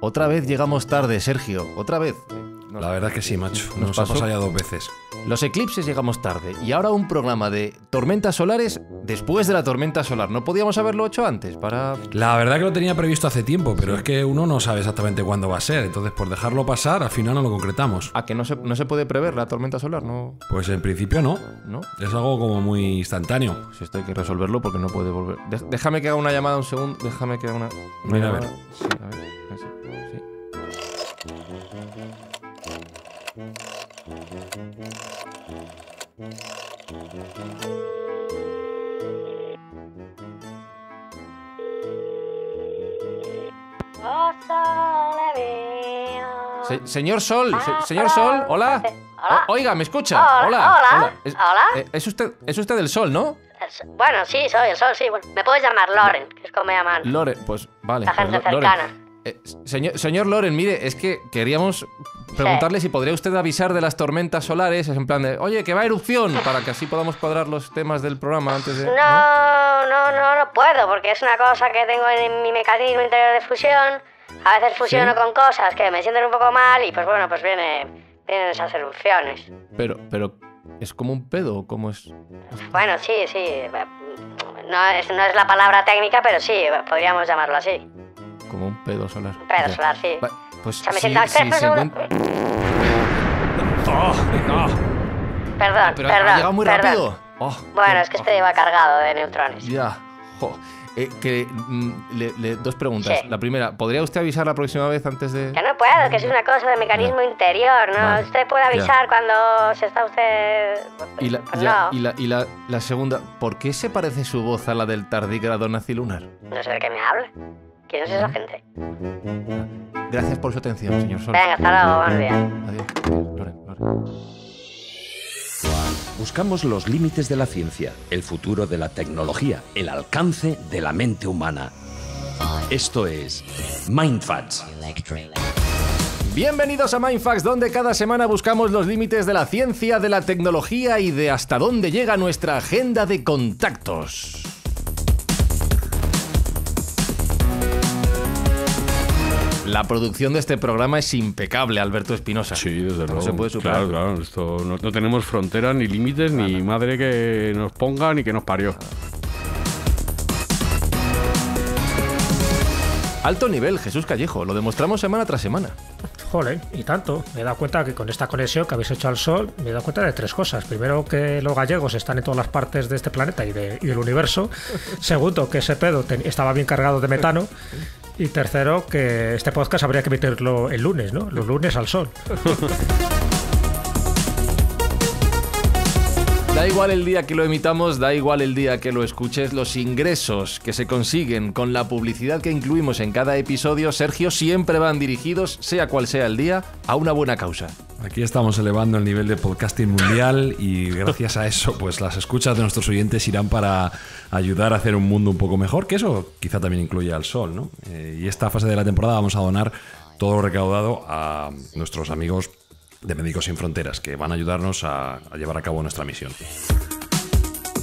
Otra vez llegamos tarde, Sergio, otra vez la verdad es que sí, macho. Nos, nos ha pasado ya dos veces. Los eclipses llegamos tarde y ahora un programa de tormentas solares después de la tormenta solar. No podíamos haberlo hecho antes para... La verdad que lo tenía previsto hace tiempo, pero es que uno no sabe exactamente cuándo va a ser. Entonces, por dejarlo pasar, al final no lo concretamos. ¿A que no se, no se puede prever la tormenta solar? no Pues en principio no. ¿No? Es algo como muy instantáneo. si pues esto hay que resolverlo porque no puede volver. Déjame que haga una llamada un segundo. Déjame que haga una... Mira, a ver. a ver. señor Sol, ah, señor Sol, hola. oiga, ¿me escucha? Hola. Hola. Eh, es, usted, es usted el Sol, ¿no? Bueno, sí, soy el Sol, sí. me puedes llamar Loren, que es como me llaman. Loren, pues vale. Pues, eh, señor, Loren, mire, es que queríamos preguntarle si podría usted avisar de las tormentas solares, es en plan de, oye, que va erupción, para que así podamos cuadrar los temas del programa antes de... No, no, no, no, no puedo, porque es una cosa que tengo en mi mecanismo interior de fusión a veces fusiono con cosas que me sienten un poco mal y pues bueno, pues viene, vienen esas erupciones. Pero, pero, ¿es como un pedo cómo es? Bueno, sí, sí. Eh, no es, no es la palabra técnica, pero sí, eh, podríamos llamarlo así. Como un pedo solar. Un pedo solar, sí. Pues o sea, me sí, siento... Sí, oh, Perdón, pero perdón. Ha llegado muy rápido. Oh, bueno, oh, es que este iba cargado de neutrones. Ya. Jo. Eh, que mm, le, dos preguntas. La primera, ¿podría usted avisar la próxima vez antes de...? Ya no puedo, que es una cosa de mecanismo interior, ¿no? Usted puede avisar cuando se está usted... Y la, segunda, ¿por qué se parece su voz a la del tardígrado nacilunar? no sé de qué me habla. ¿Quién es esa gente? Gracias por su atención, señor Sol. Venga, hasta luego, buenos días. Adiós. Buscamos los límites de la ciencia, el futuro de la tecnología, el alcance de la mente humana. Esto es MindFacts. Bienvenidos a MindFacts, donde cada semana buscamos los límites de la ciencia, de la tecnología y de hasta dónde llega nuestra agenda de contactos. La producción de este programa es impecable, Alberto Espinosa. Sí, desde luego. No se puede superar. Claro, claro. no, tenemos fronteras, ni límites, ni madre que nos ponga, ni que nos parió. Alto nivel, Jesús Callejo. Lo demostramos semana tras semana. Jole, y tanto. Me he dado cuenta que con esta conexión que habéis hecho al Sol, me he dado cuenta de tres cosas. Primero, que los gallegos están en todas las partes de este planeta y, del universo. Segundo, que ese pedo estaba bien cargado de metano. Y tercero, que este podcast habría que meterlo el lunes, ¿no? Los lunes al sol. Da igual el día que lo emitamos, da igual el día que lo escuches, los ingresos que se consiguen con la publicidad que incluimos en cada episodio, Sergio, siempre van dirigidos, sea cual sea el día, a una buena causa. Aquí estamos elevando el nivel de podcasting mundial y gracias a eso, pues las escuchas de nuestros oyentes irán para ayudar a hacer un mundo un poco mejor, que eso quizá también incluye al sol, ¿no? Eh, y esta fase de la temporada vamos a donar todo lo recaudado a nuestros amigos de Médicos Sin Fronteras, que van a ayudarnos a, llevar a cabo nuestra misión.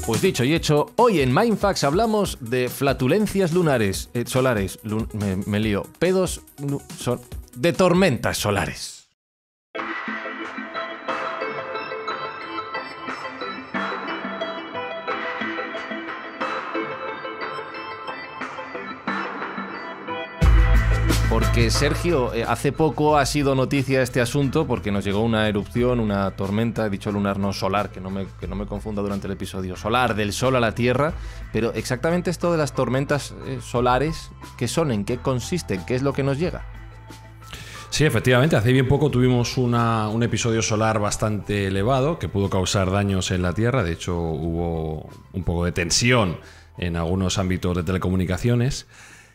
Pues dicho y hecho, hoy en Mindfax hablamos de flatulencias lunares, eh, solares, me, lío, pedos, son, de tormentas solares. porque Sergio, eh, hace poco ha sido noticia este asunto porque nos llegó una erupción, una tormenta, dicho lunar, no solar, que no me, confunda durante el episodio, solar, del sol a la Tierra, pero exactamente esto de las tormentas eh, solares, ¿qué son? ¿En qué consisten? ¿Qué es lo que nos llega? Sí, efectivamente, hace bien poco tuvimos un episodio solar bastante elevado que pudo causar daños en la Tierra, de hecho hubo un poco de tensión en algunos ámbitos de telecomunicaciones.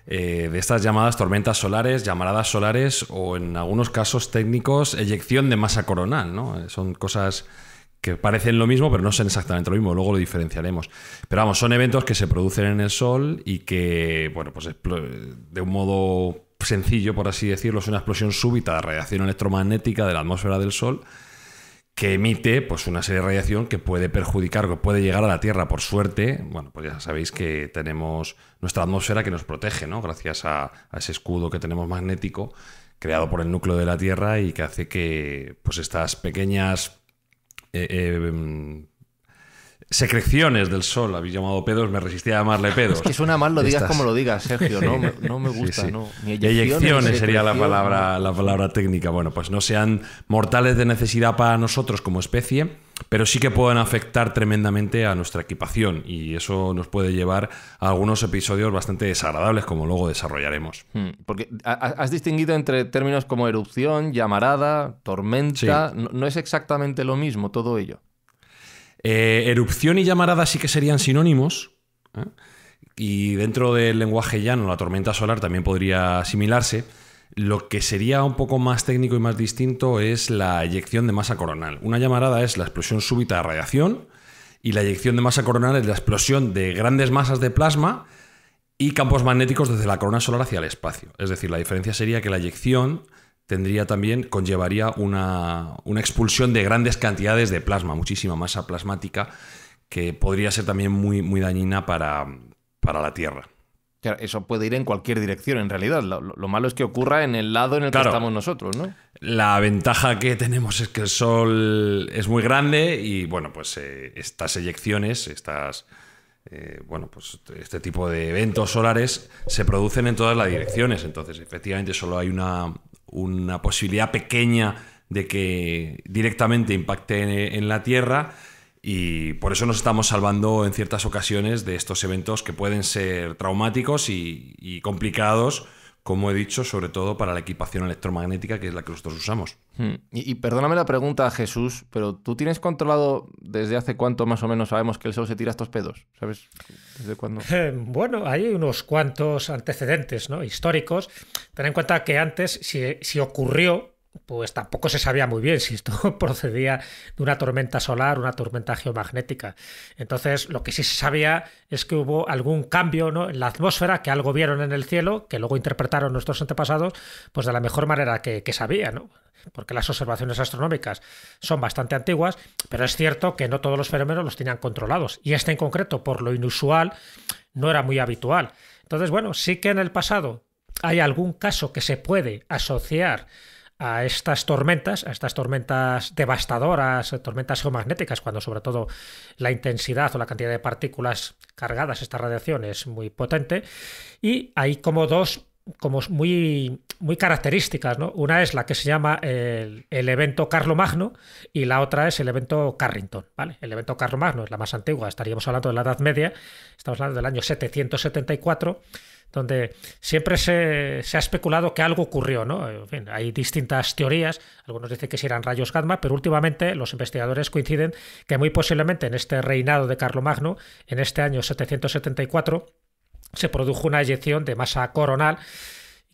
Eh, de estas llamadas tormentas solares, llamaradas solares o en algunos casos técnicos eyección de masa coronal. ¿no? Eh, son cosas que parecen lo mismo, pero no son exactamente lo mismo, luego lo diferenciaremos. Pero vamos, son eventos que se producen en el Sol y que, bueno, pues de un modo sencillo, por así decirlo, es una explosión súbita de radiación electromagnética de la atmósfera del Sol que emite pues, una serie de radiación que puede perjudicar, que puede llegar a la Tierra. Por suerte, bueno, pues ya sabéis que tenemos nuestra atmósfera que nos protege, ¿no? Gracias a, ese escudo que tenemos magnético creado por el núcleo de la Tierra y que hace que pues, estas pequeñas eh, eh, secreciones del sol, habéis llamado pedos, me resistía a llamarle pedos. Es que suena mal, lo digas como lo digas, Sergio, no, me, gusta. eyecciones, sería la palabra, técnica. Bueno, pues no sean mortales de necesidad para nosotros como especie, pero sí que pueden afectar tremendamente a nuestra equipación y eso nos puede llevar a algunos episodios bastante desagradables como luego desarrollaremos. Hmm, porque has distinguido entre términos como erupción, llamarada, tormenta, no es exactamente lo mismo todo ello. Eh, erupción y llamarada sí que serían sinónimos. ¿eh? Y dentro del lenguaje llano, la tormenta solar también podría asimilarse. Lo que sería un poco más técnico y más distinto es la eyección de masa coronal. Una llamarada es la explosión súbita de radiación y la eyección de masa coronal es la explosión de grandes masas de plasma y campos magnéticos desde la corona solar hacia el espacio. Es decir, la diferencia sería que la eyección tendría también, conllevaría una, una expulsión de grandes cantidades de plasma, muchísima masa plasmática, que podría ser también muy, muy dañina para, para la Tierra. eso puede ir en cualquier dirección, en realidad. Lo, malo es que ocurra en el lado en el que estamos nosotros, ¿no? La ventaja que tenemos es que el Sol es muy grande y, bueno, pues eh, estas eyecciones, estas. Eh, bueno, pues este tipo de eventos solares se producen en todas las direcciones. Entonces, efectivamente, solo hay una, una posibilidad pequeña de que directamente impacte en la Tierra y por eso nos estamos salvando en ciertas ocasiones de estos eventos que pueden ser traumáticos y, complicados como he dicho, sobre todo para la equipación electromagnética, que es la que nosotros usamos. Hmm. Y, perdóname la pregunta, Jesús, pero ¿tú tienes controlado desde hace cuánto más o menos sabemos que el Sol se tira estos pedos? ¿Sabes desde cuándo? Eh, bueno, hay unos cuantos antecedentes ¿no? históricos. Ten en cuenta que antes, si, si ocurrió, pues tampoco se sabía muy bien si esto procedía de una tormenta solar, una tormenta geomagnética. Entonces, lo que sí se sabía es que hubo algún cambio ¿no? en la atmósfera, que algo vieron en el cielo, que luego interpretaron nuestros antepasados, pues de la mejor manera que, que sabían, ¿no? porque las observaciones astronómicas son bastante antiguas, pero es cierto que no todos los fenómenos los tenían controlados, y este en concreto, por lo inusual, no era muy habitual. Entonces, bueno, sí que en el pasado hay algún caso que se puede asociar a estas tormentas, a estas tormentas devastadoras, tormentas geomagnéticas, cuando sobre todo la intensidad o la cantidad de partículas cargadas, esta radiación es muy potente, y hay como dos como muy, muy características. ¿no? Una es la que se llama el, el, evento Carlomagno y la otra es el evento Carrington. ¿vale? El evento Carlomagno es la más antigua, estaríamos hablando de la Edad Media, estamos hablando del año 774 donde siempre se, ha especulado que algo ocurrió, ¿no? hay distintas teorías, algunos dicen que si eran rayos gamma, pero últimamente los investigadores coinciden que muy posiblemente en este reinado de Carlomagno, en este año 774, se produjo una eyección de masa coronal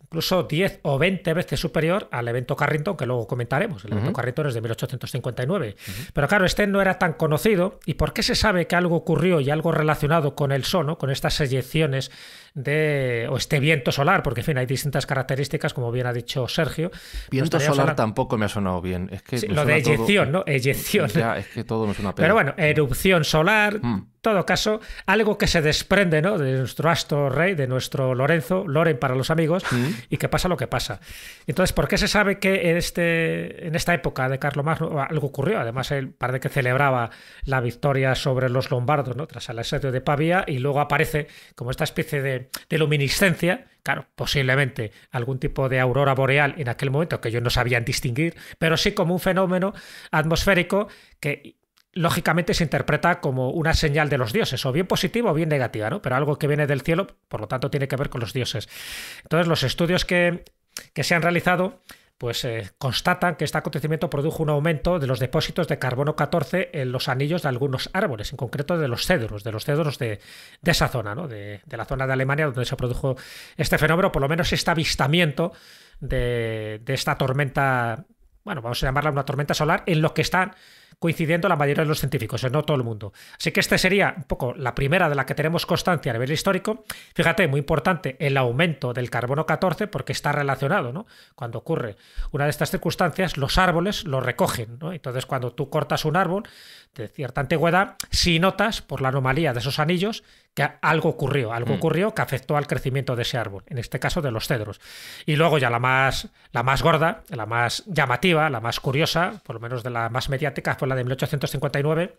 incluso 10 o 20 veces superior al evento Carrington, que luego comentaremos. El evento Carrington es de 1859. Pero claro, este no era tan conocido. ¿Y por qué se sabe que algo ocurrió y algo relacionado con el sono, con estas eyecciones de o este viento solar, porque en fin, hay distintas características, como bien ha dicho Sergio. Viento solar tampoco me ha sonado bien. Es que lo de eyección, ¿no? Eyección. es que todo me suena Pero bueno, erupción solar, en mm. todo caso, algo que se desprende ¿no? de nuestro astro rey, de nuestro Lorenzo, Loren para los amigos, mm. y que pasa lo que pasa. Entonces, ¿por qué se sabe que en, este, en esta época de Carlos Magno algo ocurrió? Además, él parece que celebraba la victoria sobre los lombardos ¿no? tras el asedio de Pavía y luego aparece como esta especie de de, luminiscencia, claro, posiblemente algún tipo de aurora boreal en aquel momento que ellos no sabían distinguir, pero sí como un fenómeno atmosférico que lógicamente se interpreta como una señal de los dioses, o bien positiva o bien negativa, ¿no? Pero algo que viene del cielo, por lo tanto, tiene que ver con los dioses. Entonces, los estudios que, que se han realizado pues eh, constatan que este acontecimiento produjo un aumento de los depósitos de carbono 14 en los anillos de algunos árboles, en concreto de los cedros, de los cedros de, esa zona, de, la zona de Alemania donde se produjo este fenómeno, por lo menos este avistamiento de, de esta tormenta, bueno, vamos a llamarla una tormenta solar, en lo que están coincidiendo la mayoría de los científicos, eh, no todo el mundo. Así que esta sería un poco la primera de la que tenemos constancia a nivel histórico. Fíjate, muy importante el aumento del carbono 14 porque está relacionado, ¿no? Cuando ocurre una de estas circunstancias, los árboles lo recogen, Entonces, cuando tú cortas un árbol de cierta antigüedad, si notas por la anomalía de esos anillos que algo ocurrió, algo mm. ocurrió que afectó al crecimiento de ese árbol, en este caso de los cedros. Y luego ya la más la más gorda, la más llamativa, la más curiosa, por lo menos de la más mediática fue la de 1859,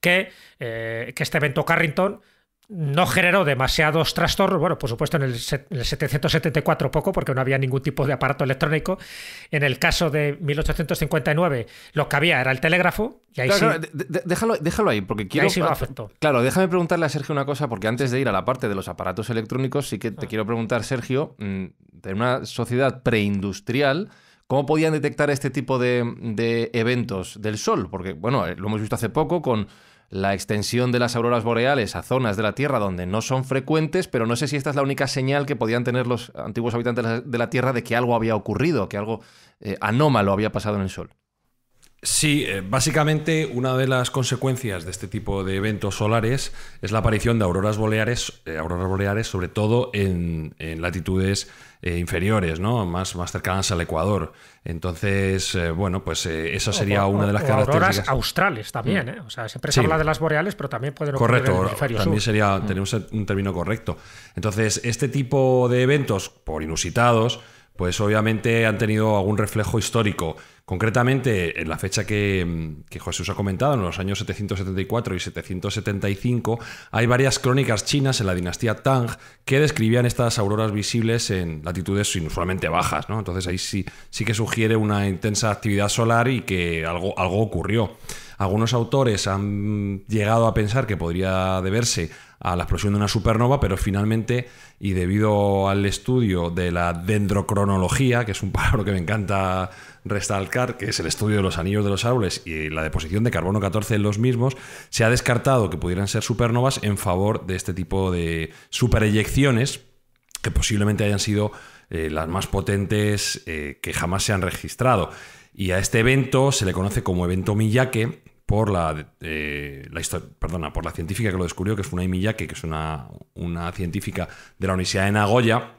que, eh, que este evento Carrington no generó demasiados trastornos, bueno, por supuesto en el, 774 poco, porque no había ningún tipo de aparato electrónico. En el caso de 1859, lo que había era el telégrafo. Y ahí sí, déjalo, déjalo, ahí, porque quiero... Claro, déjame preguntarle a Sergio una cosa, porque antes de ir a la parte de los aparatos electrónicos, sí que te ah. quiero preguntar, Sergio, mm, de una sociedad preindustrial... ¿Cómo podían detectar este tipo de, eventos del Sol? Porque, bueno, eh, lo hemos visto hace poco con la extensión de las auroras boreales a zonas de la Tierra donde no son frecuentes, pero no sé si esta es la única señal que podían tener los antiguos habitantes de la Tierra de que algo había ocurrido, que algo eh, anómalo había pasado en el Sol. Sí, eh, básicamente una de las consecuencias de este tipo de eventos solares es la aparición de auroras boreales, auroras sobre todo en latitudes eh, inferiores, ¿no? Más, más cercanas al Ecuador. Entonces, eh, bueno, pues eh, esa sería una de las características. Auroras australes también, mm. ¿eh? O sea, siempre se habla de las boreales, pero también puede ocurrir en mm. el también sería, tenemos un término correcto. Entonces, este tipo de eventos, por inusitados, pues obviamente han tenido algún reflejo histórico. Concretamente, en la fecha que, mm, que Jesús ha comentado, en los años 774 y 775, hay varias crónicas chinas en la dinastía Tang que describían estas auroras visibles en latitudes inusualmente bajas. ¿no? Entonces ahí sí, sí que sugiere una intensa actividad solar y que algo ocurrió. Algunos autores han llegado a pensar que podría deberse a la explosión de una supernova, pero finalmente, y debido al estudio de la dendrocronología, que es un palabra que me encanta restalcar, que es el estudio de los anillos de los árboles y la deposición de carbono 14 en los mismos, se ha descartado que pudieran ser supernovas en favor de este tipo de supereyecciones que posiblemente hayan sido eh, las más potentes eh, que jamás se han registrado. Y a este evento se le conoce como evento Miyake, por la, eh, perdona, por la científica que lo descubrió, que es una Miyake, que es una, una científica de la Universidad de Nagoya,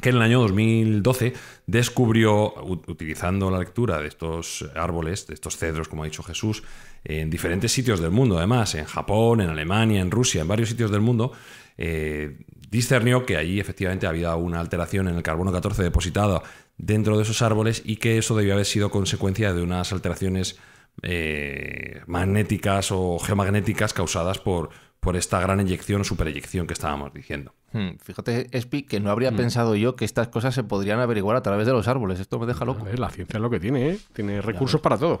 que en el año 2012 descubrió, utilizando la lectura de estos árboles, de estos cedros, como ha dicho Jesús, en diferentes sitios del mundo, además, en Japón, en Alemania, en Rusia, en varios sitios del mundo, eh, discernió que allí efectivamente había una alteración en el carbono 14 depositado dentro de esos árboles y que eso debió haber sido consecuencia de unas alteraciones eh, magnéticas o geomagnéticas causadas por, por esta gran inyección o superyección que estábamos diciendo. Hmm, fíjate, Espi, que no habría hmm. pensado yo que estas cosas se podrían averiguar a través de los árboles. Esto me deja loco. la ciencia es lo que tiene, ¿eh? Tiene recursos para todo.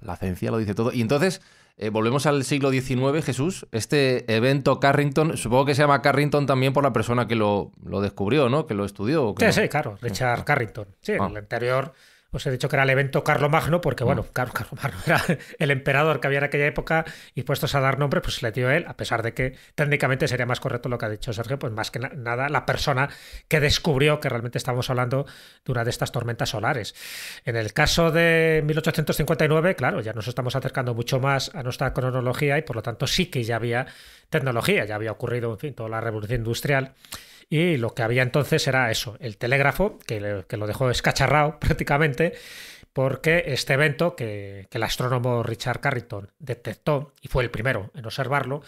La ciencia lo dice todo. Y entonces, eh, volvemos al siglo XIX, Jesús. Este evento Carrington, supongo que se llama Carrington también por la persona que lo, descubrió, ¿no? Que lo estudió. sí, sí, claro, Richard ah. Carrington. Sí, el anterior ah. Os pues he dicho que era el evento Magno, porque bueno, mm. Carlos Carlomagno era el emperador que había en aquella época y puestos a dar nombre, pues se le dio él, a pesar de que técnicamente sería más correcto lo que ha dicho Sergio, pues más que nada la persona que descubrió que realmente estamos hablando de una de estas tormentas solares. En el caso de 1859, claro, ya nos estamos acercando mucho más a nuestra cronología y por lo tanto sí que ya había tecnología, ya había ocurrido, en fin, toda la revolución industrial. Y lo que había entonces era eso, el telégrafo, que, lo dejó escacharrado prácticamente, porque este evento que, el astrónomo Richard Carrington detectó, y fue el primero en observarlo,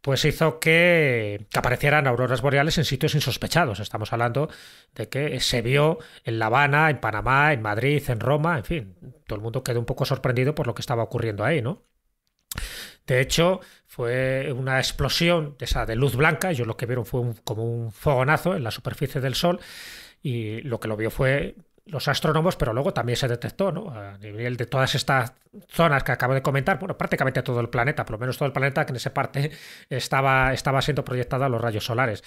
pues hizo que, aparecieran auroras boreales en sitios insospechados. Estamos hablando de que se vio en La Habana, en Panamá, en Madrid, en Roma, en fin, todo el mundo quedó un poco sorprendido por lo que estaba ocurriendo ahí, ¿no? De hecho, fue una explosión de, esa, de luz blanca, yo lo que vieron fue como un fogonazo en la superficie del Sol y lo que lo vio fue los astrónomos, pero luego también se detectó, ¿no? A nivel de todas estas zonas que acabo de comentar, bueno, prácticamente todo el planeta, por lo menos todo el planeta que en esa parte estaba, estaba siendo proyectado a los rayos solares.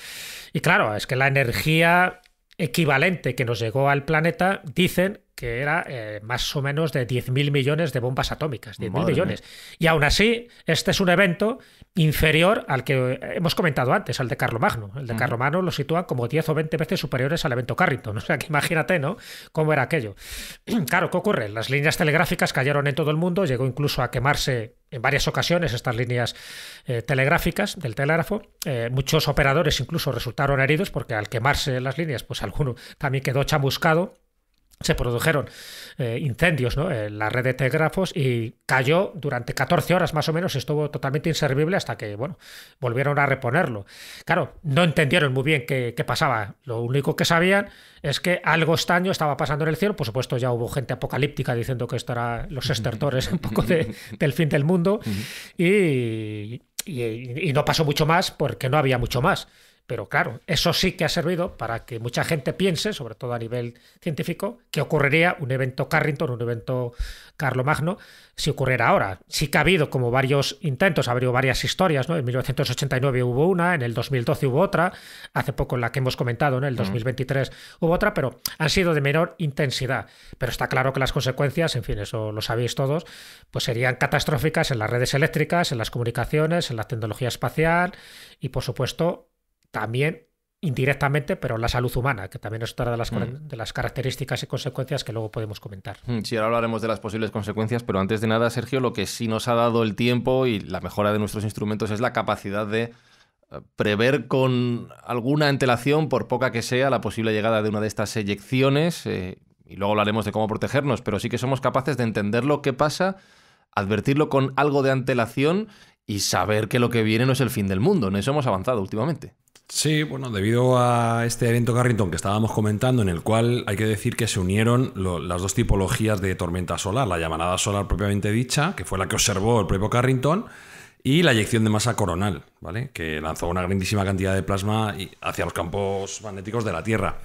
Y claro, es que la energía equivalente que nos llegó al planeta, dicen que era eh, más o menos de 10.000 millones de bombas atómicas, 10.000 millones. Y aún así, este es un evento inferior al que hemos comentado antes, al de Carlomagno. El de Carlomagno lo sitúan como 10 o 20 veces superiores al evento Carrington. O sea, que imagínate, ¿no? Cómo era aquello. claro, ¿qué ocurre? Las líneas telegráficas cayeron en todo el mundo, llegó incluso a quemarse en varias ocasiones estas líneas eh, telegráficas del telégrafo. Eh, muchos operadores incluso resultaron heridos porque al quemarse las líneas, pues alguno también quedó chamuscado se produjeron eh, incendios en la red de telégrafos y cayó durante 14 horas más o menos, estuvo totalmente inservible hasta que, bueno, volvieron a reponerlo. Claro, no entendieron muy bien qué, pasaba, lo único que sabían es que algo extraño estaba pasando en el cielo, por supuesto ya hubo gente apocalíptica diciendo que esto era los estertores un poco de, del fin del mundo y no pasó mucho más porque no había mucho más. Pero claro, eso sí que ha servido para que mucha gente piense, sobre todo a nivel científico, que ocurriría un evento Carrington, un evento Carlomagno, si ocurriera ahora. Sí que ha habido como varios intentos, ha habido varias historias, ¿no? En 1989 hubo una, en el 2012 hubo otra, hace poco la que hemos comentado, En el 2023 hubo otra, pero han sido de menor intensidad. Pero está claro que las consecuencias, en fin, eso lo sabéis todos, pues serían catastróficas en las redes eléctricas, en las comunicaciones, en la tecnología espacial y, por supuesto, también indirectamente, pero la salud humana, que también es otra de las, mm. de las características y consecuencias que luego podemos comentar. Mm, sí, ahora hablaremos de las posibles consecuencias, pero antes de nada, Sergio, lo que sí nos ha dado el tiempo y la mejora de nuestros instrumentos es la capacidad de eh, prever con alguna antelación, por poca que sea, la posible llegada de una de estas eyecciones, eh, y luego hablaremos de cómo protegernos, pero sí que somos capaces de entender lo que pasa, advertirlo con algo de antelación y saber que lo que viene no es el fin del mundo, en eso hemos avanzado últimamente. Sí, bueno, debido a este evento Carrington que estábamos comentando, en el cual hay que decir que se unieron las dos tipologías de tormenta solar, la llamada solar propiamente dicha, que fue la que observó el propio Carrington, y la eyección de masa coronal, ¿vale? Que lanzó una grandísima cantidad de plasma hacia los campos magnéticos de la Tierra.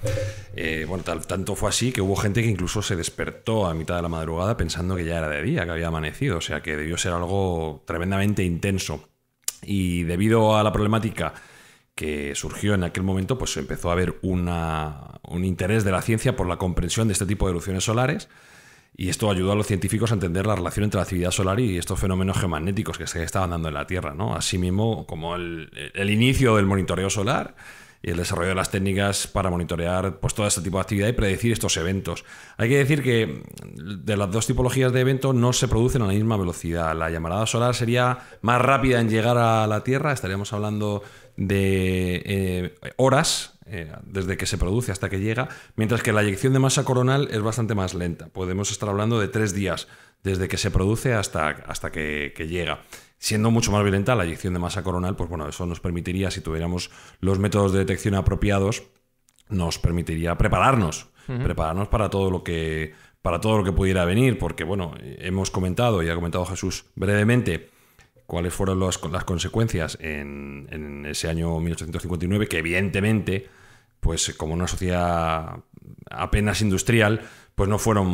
Eh, bueno, tanto fue así que hubo gente que incluso se despertó a mitad de la madrugada pensando que ya era de día, que había amanecido, o sea que debió ser algo tremendamente intenso. Y debido a la problemática que surgió en aquel momento, pues empezó a haber un interés de la ciencia por la comprensión de este tipo de erupciones solares. Y esto ayudó a los científicos a entender la relación entre la actividad solar y estos fenómenos geomagnéticos que se estaban dando en la Tierra, ¿no? Asimismo, como el inicio del monitoreo solar, y el desarrollo de las técnicas para monitorear pues, todo este tipo de actividad y predecir estos eventos. Hay que decir que de las dos tipologías de eventos no se producen a la misma velocidad. La llamarada solar sería más rápida en llegar a la Tierra, estaríamos hablando de eh, horas eh, desde que se produce hasta que llega, mientras que la eyección de masa coronal es bastante más lenta. Podemos estar hablando de tres días desde que se produce hasta, hasta que llega siendo mucho más violenta la eyección de masa coronal, pues bueno, eso nos permitiría, si tuviéramos los métodos de detección apropiados, nos permitiría prepararnos, prepararnos para todo lo que para todo lo que pudiera venir, porque bueno, hemos comentado y ha comentado Jesús brevemente cuáles fueron las consecuencias en, en, ese año 1859, que evidentemente, pues como una sociedad apenas industrial, pues no fueron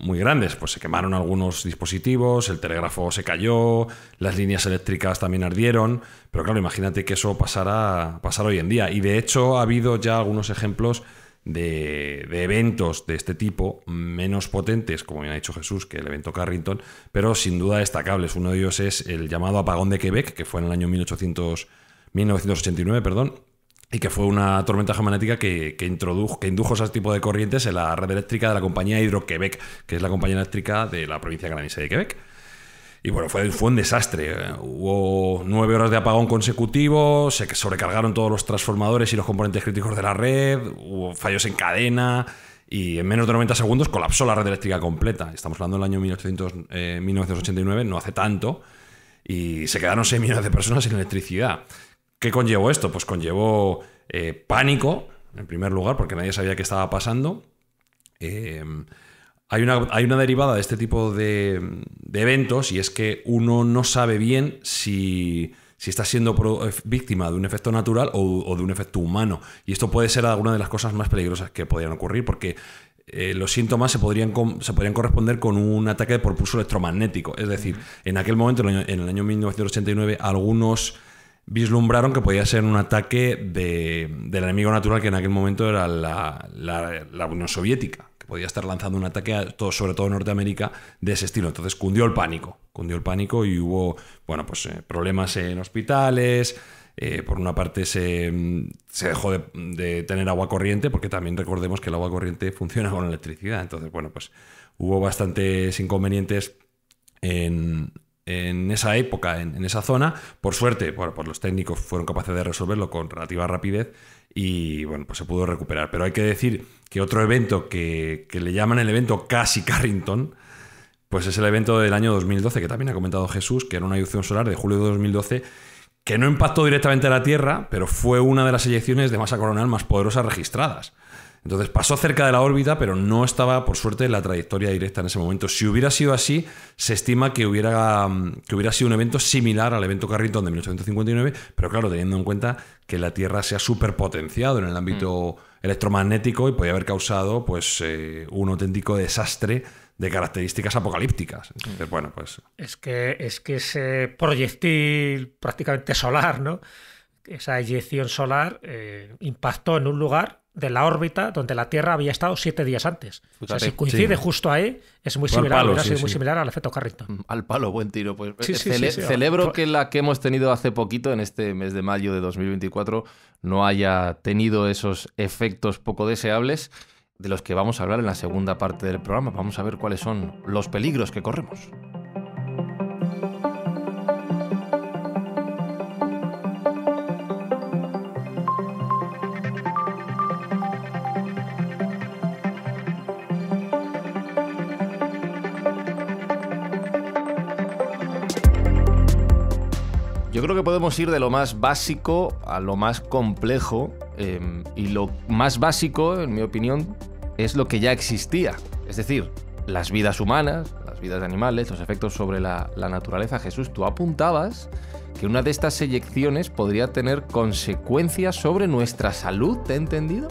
muy grandes, pues se quemaron algunos dispositivos, el telégrafo se cayó, las líneas eléctricas también ardieron, pero claro, imagínate que eso pasara, hoy en día. Y de hecho ha habido ya algunos ejemplos de, de, eventos de este tipo, menos potentes, como bien ha dicho Jesús, que el evento Carrington, pero sin duda destacables. Uno de ellos es el llamado apagón de Quebec, que fue en el año 1800, 1989, perdón, y que fue una tormenta geomagnética que, que, introdujo, que indujo ese tipo de corrientes en la red eléctrica de la compañía Hidro-Quebec, que es la compañía eléctrica de la provincia canadiense de Quebec. Y bueno, fue, fue un desastre. ¿eh? Hubo nueve horas de apagón consecutivo, se sobrecargaron todos los transformadores y los componentes críticos de la red, hubo fallos en cadena y en menos de 90 segundos colapsó la red eléctrica completa. Estamos hablando del año 1989, eh, no hace tanto, y se quedaron 6 millones de personas sin electricidad. ¿Qué conllevó esto? Pues conllevó eh, pánico, en primer lugar, porque nadie sabía qué estaba pasando. Eh, hay, una, hay, una, derivada de este tipo de, eventos y es que uno no sabe bien si, está siendo eh, víctima de un efecto natural o, de un efecto humano. Y esto puede ser alguna de las cosas más peligrosas que podrían ocurrir porque los síntomas se podrían, se podrían, corresponder con un ataque por pulso electromagnético. Es decir, en aquel momento, en el año 1989, algunos vislumbraron que podía ser un ataque del enemigo natural que en aquel momento era la, la, Unión Soviética, que podía estar lanzando un ataque a todo, sobre todo Norteamérica de ese estilo. Entonces cundió el pánico, cundió el pánico y hubo bueno, pues, eh, problemas en hospitales. Eh, por una parte se, se dejó de, de, tener agua corriente, porque también recordemos que el agua corriente funciona con electricidad. Entonces, bueno, pues hubo bastantes inconvenientes en, en esa época, en, esa zona. Por suerte, los técnicos fueron capaces de resolverlo con relativa rapidez y bueno, pues se pudo recuperar. Pero hay que decir que otro evento que, le llaman el evento Casi Carrington, pues es el evento del año 2012, que también ha comentado Jesús, que era una erupción solar de julio de 2012 que no impactó directamente a la Tierra, pero fue una de las eyecciones de masa coronal más poderosas registradas. Entonces pasó cerca de la órbita, pero no estaba, por suerte, en la trayectoria directa en ese momento. Si hubiera sido así, se estima que hubiera, mm, que hubiera sido un evento similar al evento Carrington de 1859, pero claro, teniendo en cuenta que la Tierra se ha superpotenciado en el ámbito mm. electromagnético y podía haber causado pues, eh, un auténtico desastre de características apocalípticas. Mm. bueno, pues... Es que, es que ese proyectil prácticamente solar, ¿no? Esa eyección solar eh, impactó en un lugar de la órbita donde la Tierra había estado siete días antes. o sea, si coincide justo ahí, es muy similar, muy similar al efecto Carrington. Mm, al palo, buen tiro. Pues eh, celebro que la que hemos tenido hace poquito, en este mes de mayo de 2024, no haya tenido esos efectos poco deseables de los que vamos a hablar en la segunda parte del programa. Vamos a ver cuáles son los peligros que corremos. Yo creo que podemos ir de lo más básico a lo más complejo em, y lo más básico, en mi opinión, es lo que ya existía. Es decir, las vidas humanas, las vidas de animales, los efectos sobre la, la naturaleza. Jesús, tú apuntabas que una de estas eyecciones podría tener consecuencias sobre nuestra salud, ¿te he entendido?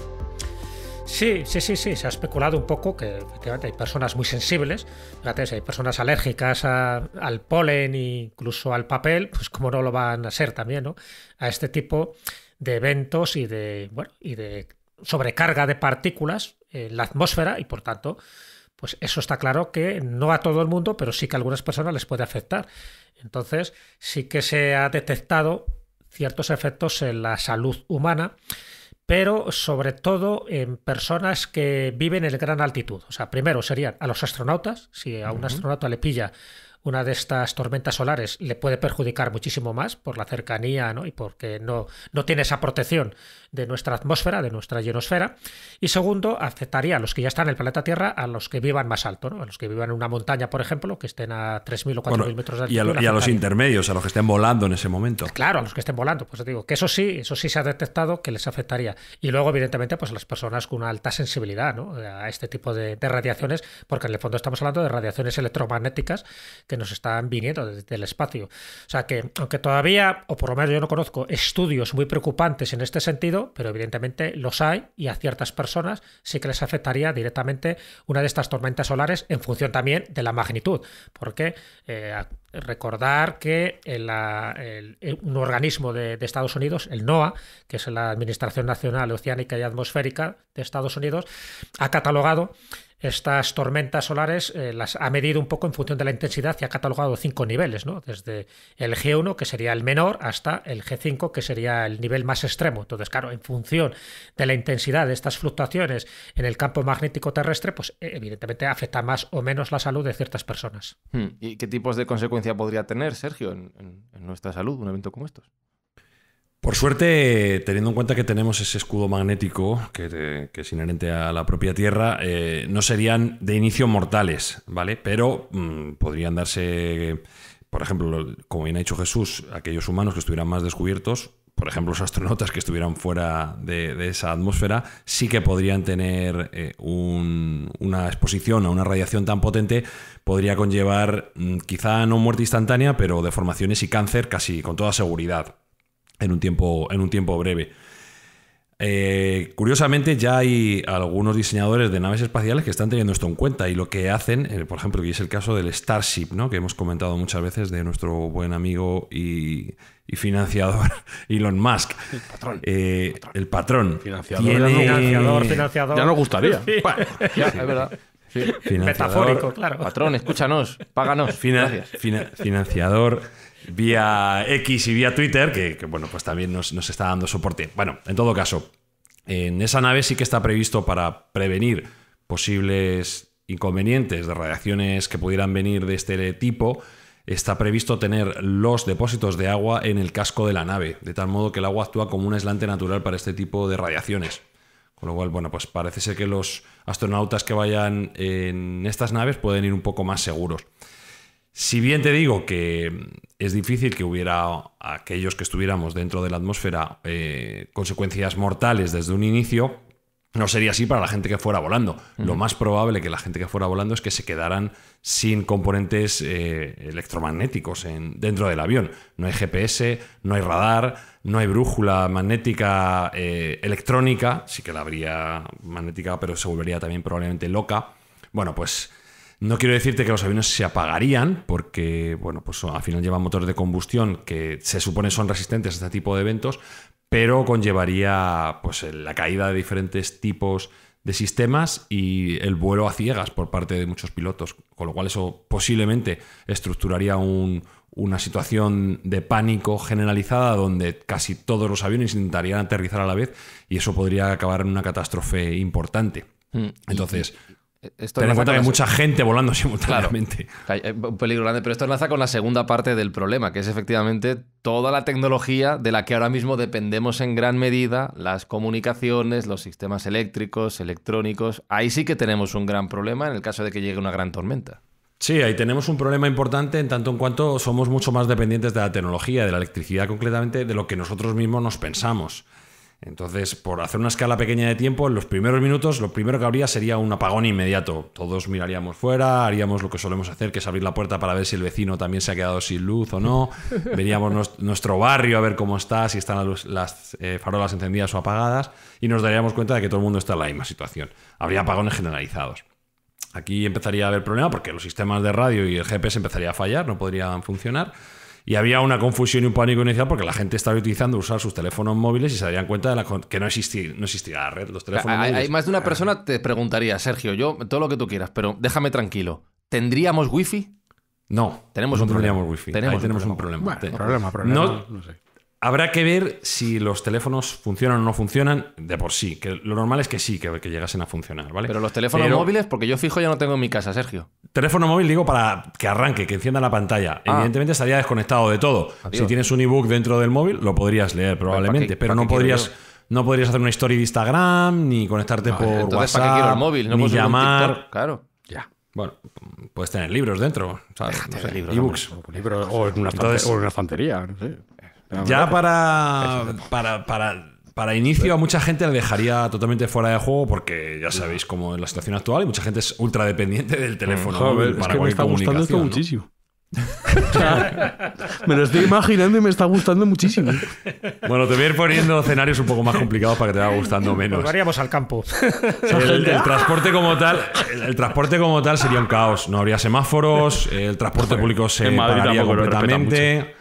Sí, sí, sí, sí, se ha especulado un poco que efectivamente hay personas muy sensibles, fíjate, si hay personas alérgicas al polen e incluso al papel, pues cómo no lo van a ser también, ¿no? A este tipo de eventos y de, bueno, y de sobrecarga de partículas en la atmósfera y por tanto, pues eso está claro que no a todo el mundo, pero sí que a algunas personas les puede afectar. Entonces, sí que se ha detectado ciertos efectos en la salud humana pero sobre todo en personas que viven en gran altitud. O sea, primero serían a los astronautas, si a un astronauta le pilla una de estas tormentas solares le puede perjudicar muchísimo más por la cercanía ¿no? y porque no, no tiene esa protección de nuestra atmósfera, de nuestra ionosfera, y segundo, afectaría a los que ya están en el planeta Tierra a los que vivan más alto, ¿no? a los que vivan en una montaña, por ejemplo, que estén a 3.000 o 4.000 metros de altura. Y a, los intermedios, a los que estén volando en ese momento. Claro, a los que estén volando, pues te digo, que eso sí, eso sí se ha detectado que les afectaría. Y luego, evidentemente, pues a las personas con una alta sensibilidad eh, a este tipo de, de radiaciones, porque en el fondo estamos hablando de radiaciones electromagnéticas que nos están viniendo desde el espacio. O sea que, aunque todavía, o por lo menos yo no conozco, estudios muy preocupantes en este sentido, pero evidentemente los hay y a ciertas personas sí que les afectaría directamente una de estas tormentas solares en función también de la magnitud, porque eh, recordar que un organismo de, de, Estados Unidos, el NOAA, que es la Administración Nacional Oceánica y Atmosférica de Estados Unidos, ha catalogado estas tormentas solares eh, las ha medido un poco en función de la intensidad y ha catalogado cinco niveles, ¿no? Desde el G1, que sería el menor, hasta el G5, que sería el nivel más extremo. Entonces, claro, en función de la intensidad de estas fluctuaciones en el campo magnético terrestre, pues eh, evidentemente afecta más o menos la salud de ciertas personas. Hmm. ¿Y qué tipos de consecuencia podría tener, Sergio, en nuestra salud un evento como estos? Por suerte, teniendo en cuenta que tenemos ese escudo magnético que, es inherente a la propia Tierra, eh, no serían de inicio mortales, ¿vale? Pero mm, podrían darse, por ejemplo, como bien ha dicho Jesús, aquellos humanos que estuvieran más descubiertos, por ejemplo, los astronautas que estuvieran fuera de, esa atmósfera, sí que podrían tener eh, una exposición a una radiación tan potente, podría conllevar mm, quizá no muerte instantánea, pero deformaciones y cáncer casi con toda seguridad en un tiempo, en un tiempo breve. Eh, curiosamente, ya hay algunos diseñadores de naves espaciales que están teniendo esto en cuenta y lo que hacen, eh, por ejemplo, y es el caso del Starship, ¿no? que hemos comentado muchas veces de nuestro buen amigo y, financiador Elon Musk. El patrón. Eh, el patrón. Financiador, financiador, financiador. Ya nos gustaría. ya, es verdad. Metafórico, claro. Patrón, escúchanos, páganos. Fina, financiador vía X y vía Twitter, que, bueno, pues también nos, nos, está dando soporte. Bueno, en todo caso, en esa nave sí que está previsto para prevenir posibles inconvenientes de radiaciones que pudieran venir de este tipo. Está previsto tener los depósitos de agua en el casco de la nave, de tal modo que el agua actúa como un aislante natural para este tipo de radiaciones. Con lo cual, bueno, pues parece ser que los astronautas que vayan en estas naves pueden ir un poco más seguros. Si bien te digo que es difícil que hubiera aquellos que estuviéramos dentro de la atmósfera eh, consecuencias mortales desde un inicio, no sería así para la gente que fuera volando. Lo más probable que la gente que fuera volando es que se quedaran sin componentes eh, electromagnéticos dentro del avión. No hay GPS, no hay radar, no hay brújula magnética eh, electrónica. Sí que la habría magnética, pero se volvería también probablemente loca. Bueno, pues no quiero decirte que los aviones se apagarían, porque, bueno, pues al final llevan motores de combustión que se supone son resistentes a este tipo de eventos, pero conllevaría pues, la caída de diferentes tipos de sistemas y el vuelo a ciegas por parte de muchos pilotos, con lo cual eso posiblemente estructuraría una situación de pánico generalizada donde casi todos los aviones intentarían aterrizar a la vez y eso podría acabar en una catástrofe importante. Mm, Entonces, e-, Ten en cuenta que hay mucha gente volando simultáneamente. Eh, un peligro grande, pero esto enlaza con la segunda parte del problema, que es efectivamente toda la tecnología de la que ahora mismo dependemos en gran medida, las comunicaciones, los sistemas eléctricos, electrónicos. Ahí sí que tenemos un gran problema en el caso de que llegue una gran tormenta. Sí, ahí tenemos un problema importante en tanto en cuanto somos mucho más dependientes de la tecnología, de la electricidad concretamente, de lo que nosotros mismos nos pensamos. Entonces, por hacer una escala pequeña de tiempo, en los primeros minutos lo primero que habría sería un apagón inmediato. Todos miraríamos fuera, haríamos lo que solemos hacer, que es abrir la puerta para ver si el vecino también se ha quedado sin luz o no. Veríamos nuestro barrio a ver cómo está, si están las, eh, farolas encendidas o apagadas, y nos daríamos cuenta de que todo el mundo está en la misma situación. Habría apagones generalizados. Aquí empezaría a haber problema porque los sistemas de radio y el GPS empezaría a fallar, no podrían funcionar. Y había una confusión y un pánico inicial porque la gente estaba utilizando usar sus teléfonos móviles y se darían cuenta de la, que no existía, no existía la red, los teléfonos móviles. Hay más de una ah. persona te preguntaría, Sergio, yo todo lo que tú quieras, pero déjame tranquilo. ¿Tendríamos wifi? No. Tenemos no un problema. Wifi. Tenemos un problema. un problema. No, no sé. Habrá que ver si los teléfonos funcionan o no funcionan de por sí, que lo normal es que sí, que, llegasen a funcionar, ¿vale? Pero los teléfonos móviles, porque yo fijo ya no tengo en mi casa, Sergio. Teléfono móvil digo para que arranque, que encienda la pantalla. Ah. Evidentemente estaría desconectado de todo. Si tienes un ebook dentro del móvil, lo podrías leer probablemente, pero no podrías no podrías hacer una historia de Instagram, ni conectarte ah, por WhatsApp, móvil? ni llamar. claro. Ya. Bueno, puedes tener libros dentro, O, una fantería, no sé. Ya para, para, para, inicio a mucha gente le dejaría totalmente fuera de juego porque ya sabéis cómo es la situación actual y mucha gente es ultra dependiente del teléfono es que me lo estoy imaginando y me está gustando muchísimo. Bueno, te voy a ir poniendo escenarios un poco más complicados para que te vaya gustando menos. Volveríamos al campo. El, transporte como tal, el, el, transporte como tal sería un caos. No habría semáforos, el transporte público se pararía completamente.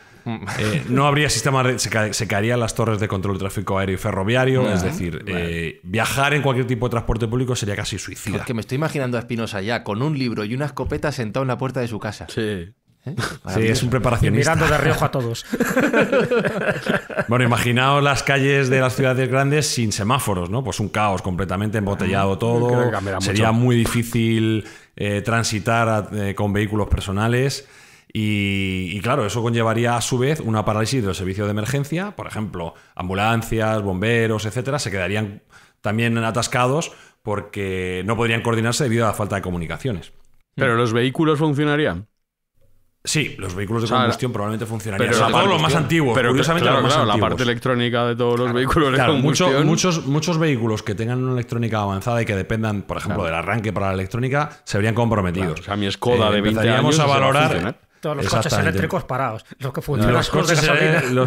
Eh, no habría sistema se, caerían las torres de control de tráfico aéreo y ferroviario, es ah, decir, eh, viajar en cualquier tipo de transporte público sería casi suicida. Es que me estoy imaginando a Espinosa ya con un libro y una escopeta sentado en la puerta de su casa. Sí. ¿Eh? es un preparacionista. mirando de riojo a todos. bueno, imaginaos las calles de las ciudades grandes sin semáforos, ¿no? Pues un caos completamente embotellado mm, todo. Sería muy difícil transitar con vehículos personales. Y, claro, eso conllevaría a su vez una parálisis de los servicios de emergencia, por ejemplo, ambulancias, bomberos, etcétera, se quedarían también atascados porque no podrían coordinarse debido a la falta de comunicaciones. Pero los vehículos funcionarían. Sí, los vehículos de combustión probablemente funcionarían. Pero los más antiguos. Pero curiosamente los más la parte electrónica de todos los vehículos de muchos, muchos vehículos que tengan una electrónica avanzada y que dependan, por ejemplo, del arranque para la electrónica, se verían comprometidos. o mi Skoda eh, a valorar. Todos los coches eléctricos parados. Los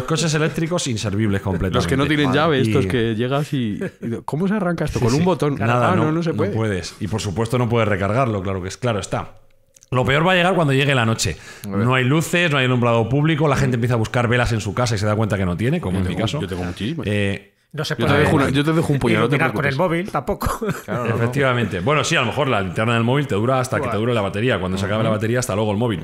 coches, eléctricos inservibles completamente. Los que no tienen llave, estos que llegas y, ¿Cómo se arranca esto? Con un botón. Nada, ah, no, no, se puede. No puedes. Y por supuesto no puedes recargarlo, claro que es claro, está. Lo peor va a llegar cuando llegue la noche. No hay luces, no hay alumbrado público, la gente mm. empieza a buscar velas en su casa y se da cuenta que no tiene, como en mi caso. Yo tengo muchísimas. Eh, no se puede yo, te dejo un puñal, no con el móvil tampoco. Efectivamente. Bueno, sí, a lo mejor la linterna del móvil te dura hasta que te dure la batería. Cuando se acabe la batería, hasta luego el móvil.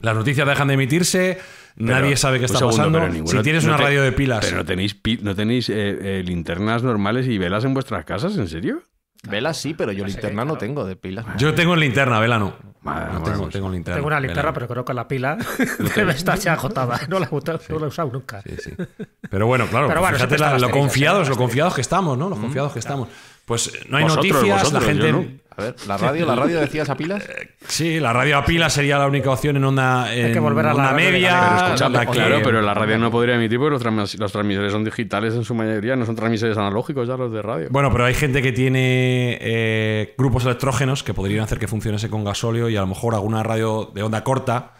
Las noticias dejan de emitirse, nadie sabe qué está pasando. si tienes una radio de pilas. Pero no tenéis, no tenéis eh, eh, linternas normales y velas en vuestras casas, ¿en serio? Velas sí, pero yo linterna no tengo de pilas ah. Yo tengo linterna, vela no. Ah, pues. tengo, linterna. Tengo una linterna, pero creo que la pila debe estar ya agotada. ¿eh? No la, he usado nunca. Pero bueno, claro, fíjate lo confiados, lo confiados que estamos, ¿no? Los mm, confiados que estamos. Pues no hay noticias, la gente a ver, ¿la radio, la radio decías a pilas? Sí, la radio a pilas sería la única opción en onda, Hay que volver a la media. Pero Claro, pero la radio no podría emitir porque los, transmisores son digitales en su mayoría, no son transmisores analógicos ya los de radio. Bueno, pero hay gente que tiene eh, grupos electrógenos que podrían hacer que funcionase con gasóleo y a lo mejor alguna radio de onda corta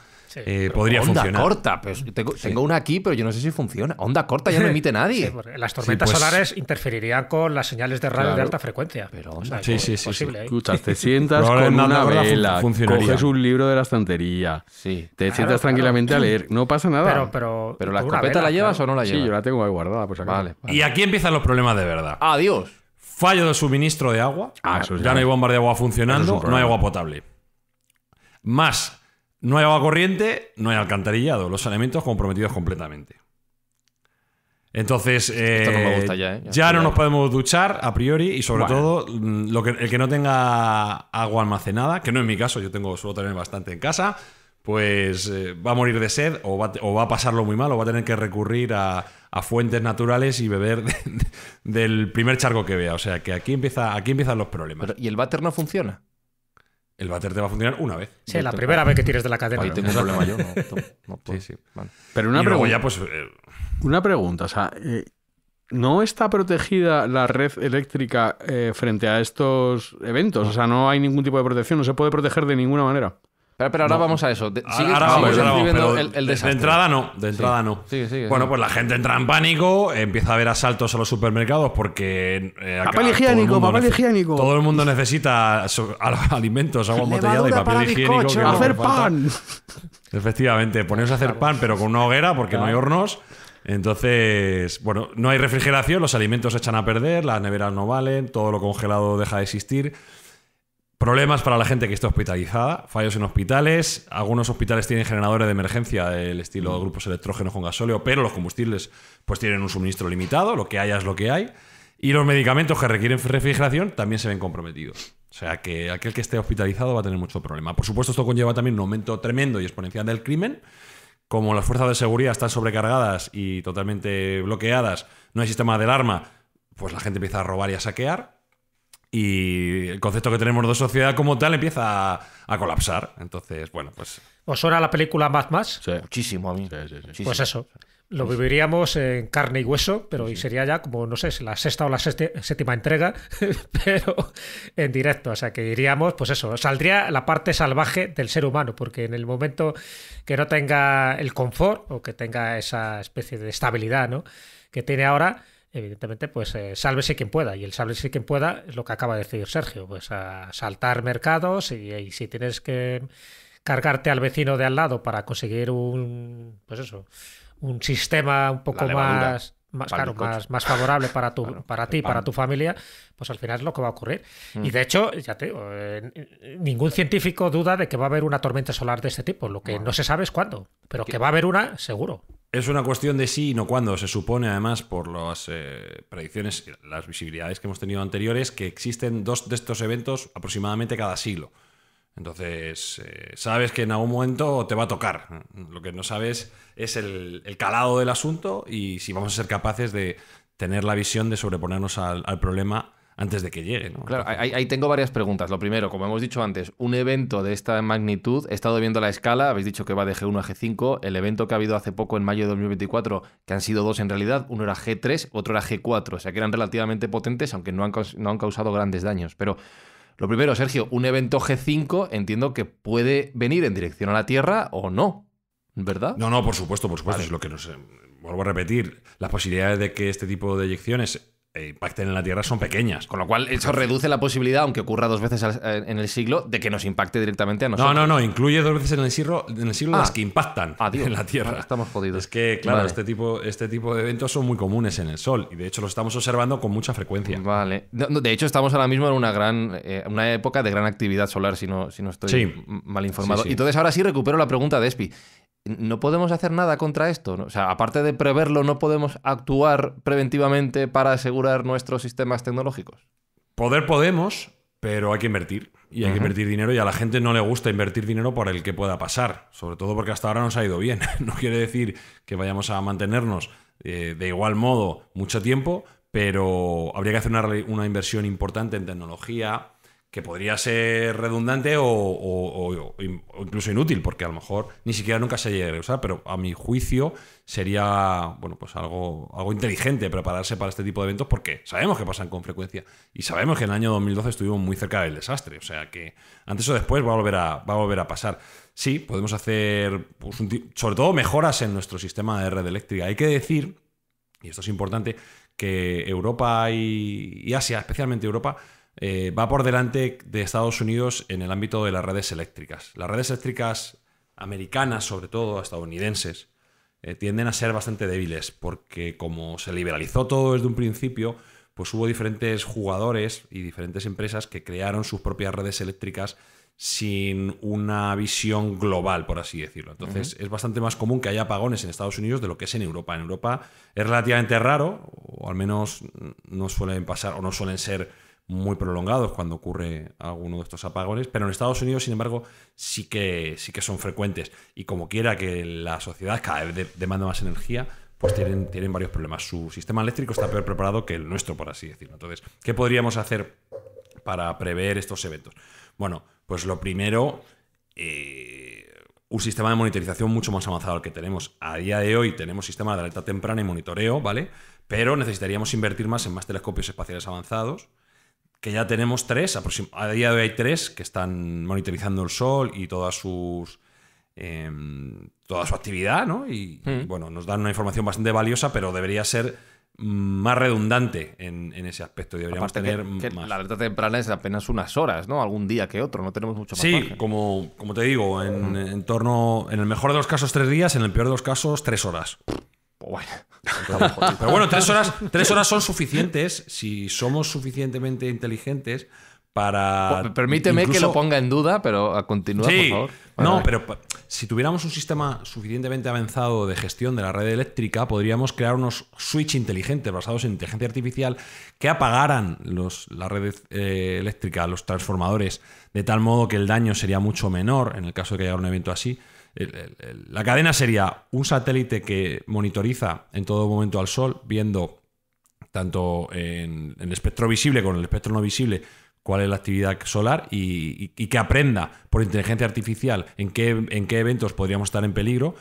eh, podría funcionar. Onda corta, pues tengo, una aquí, pero yo no sé si funciona. Onda corta ya no emite nadie. las tormentas pues solares interferirían con las señales de radio de alta frecuencia. Pero onda, sí, sí, sí, posible, ¿eh? Escuchas, te sientas con una, vela, coges un libro de la estantería, sí te sientas tranquilamente a leer, no pasa nada. Pero, pero, la escopeta la llevas o no la llevas. Sí, yo la tengo ahí guardada, pues Vale, Y aquí empiezan los problemas de verdad. Adiós. Fallo de suministro de agua. Ah, ya no hay bombas de agua funcionando, no hay agua potable. Más no hay agua corriente, no hay alcantarillado, los alimentos comprometidos completamente. Entonces, eh, ya, ¿eh? no nos podemos duchar a priori y sobre todo mm, lo que, el que no tenga agua almacenada, que no es mi caso, yo tengo, suelo tener bastante en casa, pues eh, va a morir de sed o va, o va, a pasarlo muy mal o va a tener que recurrir a, fuentes naturales y beber del primer charco que vea. O sea que aquí, empieza, aquí empiezan los problemas. ¿Y el váter no funciona? el váter te va a funcionar una vez. Sí, la primera vez que tires de la cadena. tengo problema yo, no, Sí, sí. Pero una pregunta. Pues, eh, una pregunta, o sea. Eh, ¿No está protegida la red eléctrica eh, frente a estos eventos? O sea, no hay ningún tipo de protección, no se puede proteger de ninguna manera. Pero, ahora vamos a eso. ahora vamos, el, De entrada no, de entrada no. bueno, pues la gente entra en pánico, empieza a haber asaltos a los supermercados porque... Eh, papel higiénico, papel higiénico. Todo el mundo necesita alimentos, agua embotellada y papel higiénico. hacer pan. Efectivamente, ponemos a hacer pan pero con una hoguera porque no hay hornos. Entonces, bueno, no hay refrigeración, los alimentos se echan a perder, las neveras no valen, todo lo congelado deja de existir. Problemas para la gente que está hospitalizada, fallos en hospitales, algunos hospitales tienen generadores de emergencia del estilo de grupos electrógenos con gasóleo, pero los combustibles pues tienen un suministro limitado, lo que haya es lo que hay, y los medicamentos que requieren refrigeración también se ven comprometidos. O sea que aquel que esté hospitalizado va a tener mucho problema. Por supuesto esto conlleva también un aumento tremendo y exponencial del crimen, como las fuerzas de seguridad están sobrecargadas y totalmente bloqueadas, no hay sistema de alarma, pues la gente empieza a robar y a saquear y el concepto que tenemos de sociedad como tal empieza a, colapsar. Entonces, bueno, pues. ¿Os suena la película más más Muchísimo a mí. Pues eso. Lo viviríamos en carne y hueso, pero y sería ya como, no sé, la sexta o la séptima entrega, pero en directo. O sea, que iríamos, pues eso, saldría la parte salvaje del ser humano, porque en el momento que no tenga el confort o que tenga esa especie de estabilidad ¿no? que tiene ahora, evidentemente, pues eh, sálvese quien pueda. Y el sálvese quien pueda es lo que acaba de decir Sergio, pues a saltar mercados y, si tienes que cargarte al vecino de al lado para conseguir un, pues eso, un sistema un poco más más, más, más, favorable para, tu, para ti, para tu familia, pues al final es lo que va a ocurrir. Mm. Y de hecho, ya te eh, ningún científico duda de que va a haber una tormenta solar de este tipo. Lo que no se sabe es cuándo, pero que va a haber una, seguro. Es una cuestión de sí y no cuándo. Se supone, además, por las eh, predicciones, las visibilidades que hemos tenido anteriores, que existen dos de estos eventos aproximadamente cada siglo. Entonces, eh, sabes que en algún momento te va a tocar. Lo que no sabes es el, calado del asunto y si vamos a ser capaces de tener la visión de sobreponernos al, al problema antes de que lleguen. Claro, ahí, tengo varias preguntas. Lo primero, como hemos dicho antes, un evento de esta magnitud, he estado viendo la escala, habéis dicho que va de G1 a G5, el evento que ha habido hace poco en mayo de 2024, que han sido dos en realidad, uno era G3, otro era G4, o sea que eran relativamente potentes, aunque no han, causado grandes daños. Pero lo primero, Sergio, un evento G5 entiendo que puede venir en dirección a la Tierra o no, ¿verdad? No, no, por supuesto, por supuesto, es lo que nos... Eh, vuelvo a repetir, las posibilidades de que este tipo de eyecciones impacten en la Tierra son pequeñas. Con lo cual, eso reduce la posibilidad, aunque ocurra dos veces eh, en el siglo, de que nos impacte directamente a nosotros. No, no, no, incluye dos veces en el siglo, en el siglo ah. las que impactan ah, en la Tierra. Ah, estamos jodidos. Es que, claro, este, tipo, este tipo de eventos son muy comunes en el Sol y de hecho los estamos observando con mucha frecuencia. Vale. de hecho, estamos ahora mismo en una, gran, eh, una época de gran actividad solar, si no, si no estoy mal informado. Y Entonces, ahora sí recupero la pregunta de Espi no podemos hacer nada contra esto. O sea, aparte de preverlo, no podemos actuar preventivamente para asegurar nuestros sistemas tecnológicos. Poder podemos, pero hay que invertir. Y hay que invertir dinero y a la gente no le gusta invertir dinero por el que pueda pasar. Sobre todo porque hasta ahora nos ha ido bien. no quiere decir que vayamos a mantenernos eh, de igual modo mucho tiempo, pero habría que hacer una inversión importante en tecnología, que podría ser redundante o, incluso inútil, porque a lo mejor ni siquiera nunca se llegue a usar, pero a mi juicio sería bueno, pues algo, algo inteligente prepararse para este tipo de eventos porque sabemos que pasan con frecuencia y sabemos que en el año 2012 estuvimos muy cerca del desastre, o sea que antes o después va a volver a, va a, volver a pasar. Sí, podemos hacer pues, sobre todo mejoras en nuestro sistema de red eléctrica. Hay que decir, y esto es importante, que Europa y Asia, especialmente Europa, eh, va por delante de Estados Unidos en el ámbito de las redes eléctricas. Las redes eléctricas americanas, sobre todo estadounidenses, eh, tienden a ser bastante débiles porque como se liberalizó todo desde un principio, pues hubo diferentes jugadores y diferentes empresas que crearon sus propias redes eléctricas sin una visión global, por así decirlo. Entonces, es bastante más común que haya apagones en Estados Unidos de lo que es en Europa. En Europa es relativamente raro, o al menos no suelen pasar o no suelen ser muy prolongados cuando ocurre alguno de estos apagones, pero en Estados Unidos, sin embargo, sí que, sí que son frecuentes. Y como quiera que la sociedad cada vez demanda más energía, pues tienen, tienen varios problemas. Su sistema eléctrico está peor preparado que el nuestro, por así decirlo. Entonces, ¿qué podríamos hacer para prever estos eventos? Bueno, pues lo primero, eh, un sistema de monitorización mucho más avanzado al que tenemos. A día de hoy tenemos sistema de alerta temprana y monitoreo, ¿vale? Pero necesitaríamos invertir más en más telescopios espaciales avanzados que ya tenemos tres, a día de hoy hay tres que están monitorizando el sol y todas sus, em, toda su actividad, ¿no? Y, hmm. bueno, nos dan una información bastante valiosa, pero debería ser más redundante en, ese aspecto. Deberíamos tener La alerta temprana es apenas unas horas, ¿no? Algún día que otro, no tenemos mucho más. Sí, como, como te digo, en, torno, en el mejor de los casos tres días, en el peor de los casos tres horas. Pues bueno. Pues pero bueno, tres horas, horas son suficientes si somos suficientemente inteligentes para. Pues, permíteme que lo ponga en duda, pero a continuación, por favor. no, pero si tuviéramos un sistema suficientemente avanzado de gestión de la red eléctrica, podríamos crear unos switch inteligentes basados en inteligencia artificial que apagaran los, la red eh, eléctrica, los transformadores, de tal modo que el daño sería mucho menor en el caso de que haya un evento así la cadena sería un satélite que monitoriza en todo momento al Sol, viendo tanto en, el espectro visible como en el espectro no visible cuál es la actividad solar y, que aprenda por inteligencia artificial en qué, en qué eventos podríamos estar en peligro.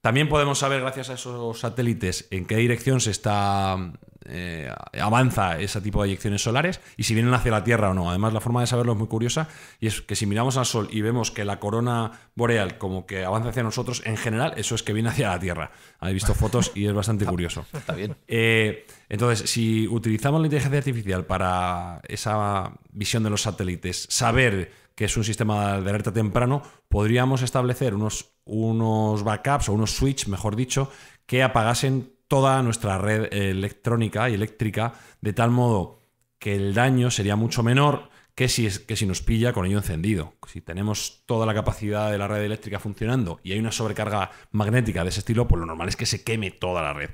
También podemos saber, gracias a esos satélites, en qué dirección se está eh, avanza ese tipo de eyecciones solares y si vienen hacia la Tierra o no. Además, la forma de saberlo es muy curiosa y es que si miramos al Sol y vemos que la corona boreal como que avanza hacia nosotros, en general, eso es que viene hacia la Tierra. He visto fotos y es bastante curioso. bien. Eh, entonces, si utilizamos la inteligencia artificial para esa visión de los satélites, saber que es un sistema de alerta temprano, podríamos establecer unos, unos backups o unos switches, mejor dicho, que apagasen toda nuestra red electrónica y eléctrica, de tal modo que el daño sería mucho menor que si, que si nos pilla con ello encendido. Si tenemos toda la capacidad de la red eléctrica funcionando y hay una sobrecarga magnética de ese estilo, pues lo normal es que se queme toda la red.